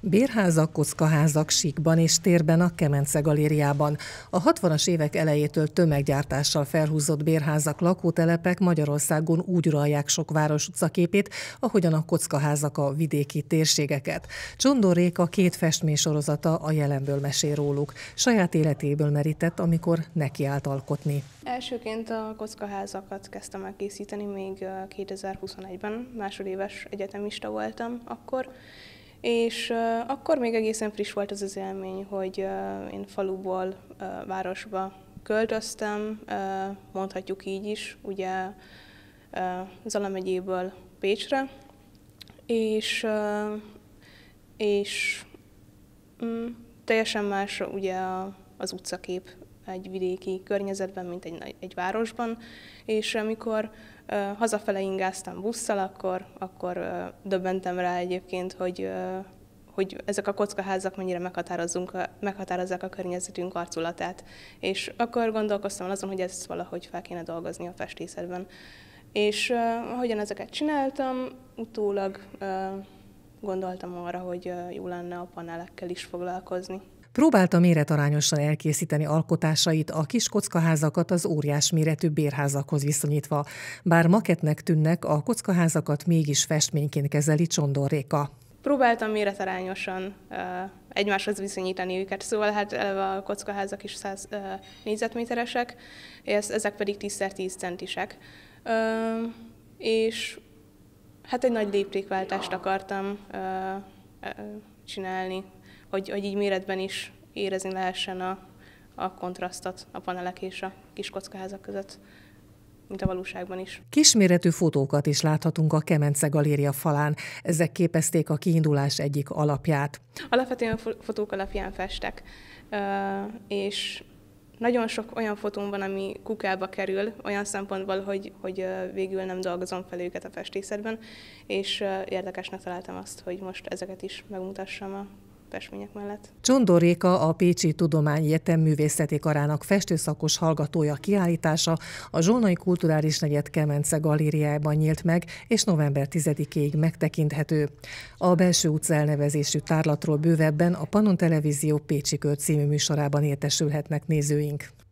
Bérházak, kockaházak, síkban és térben a Kemence galériában. A 60-as évek elejétől tömeggyártással felhúzott bérházak, lakótelepek Magyarországon úgy uralják sok város utcaképét, ahogyan a kockaházak a vidéki térségeket. Csondor Réka két festmény sorozata a jelenből mesél róluk. Saját életéből merített, amikor nekiállt alkotni. Elsőként a kockaházakat kezdtem el készíteni még 2021-ben, másodéves egyetemista voltam akkor, és uh, akkor még egészen friss volt az az élmény, hogy uh, én faluból uh, városba költöztem, uh, mondhatjuk így is, ugye uh, Zala megyéből Pécsre, és, uh, és um, teljesen más ugye a, az utcakép egy vidéki környezetben, mint egy, egy városban, és amikor hazafele ingáztam busszal, akkor, akkor döbbentem rá egyébként, hogy, hogy ezek a kockaházak mennyire meghatározzunk, meghatározzák a környezetünk arculatát. És akkor gondolkoztam azon, hogy ezt valahogy fel kéne dolgozni a festészetben. És ahogyan ezeket csináltam, utólag gondoltam arra, hogy jó lenne a panelekkel is foglalkozni. Próbálta méretarányosan elkészíteni alkotásait a kis kockaházakat az óriás méretű bérházakhoz viszonyítva, bár maketnek tűnnek, a kockaházakat mégis festményként kezeli Csondor Próbáltam méretarányosan egymáshoz viszonyítani őket, szóval hát eleve a kockaházak is 100 négyzetméteresek, és ezek pedig 10x10 centisek. És hát egy nagy léptékváltást akartam csinálni hogy, hogy így méretben is érezni lehessen a, a kontrasztot a panelek és a kis kockaházak között mint a valóságban is. Kisméretű fotókat is láthatunk a Kemence Galéria falán. Ezek képezték a kiindulás egyik alapját. Alapvetően fotók alapján festek, és nagyon sok olyan fotón van, ami kukába kerül, olyan szempontból, hogy, hogy végül nem dolgozom fel őket a festészetben, és érdekesnek találtam azt, hogy most ezeket is megmutassam a festmények mellett. Csondor Réka, a Pécsi Tudományi Egyetem művészeti karának festőszakos hallgatója kiállítása a Zsolnai Kulturális Negyed Kemence galériájában nyílt meg, és november 10-ig megtekinthető. A belső utca elnevezésű tárlatról bővebben a Panon Televízió Pécsi Kör című műsorában értesülhetnek nézőink.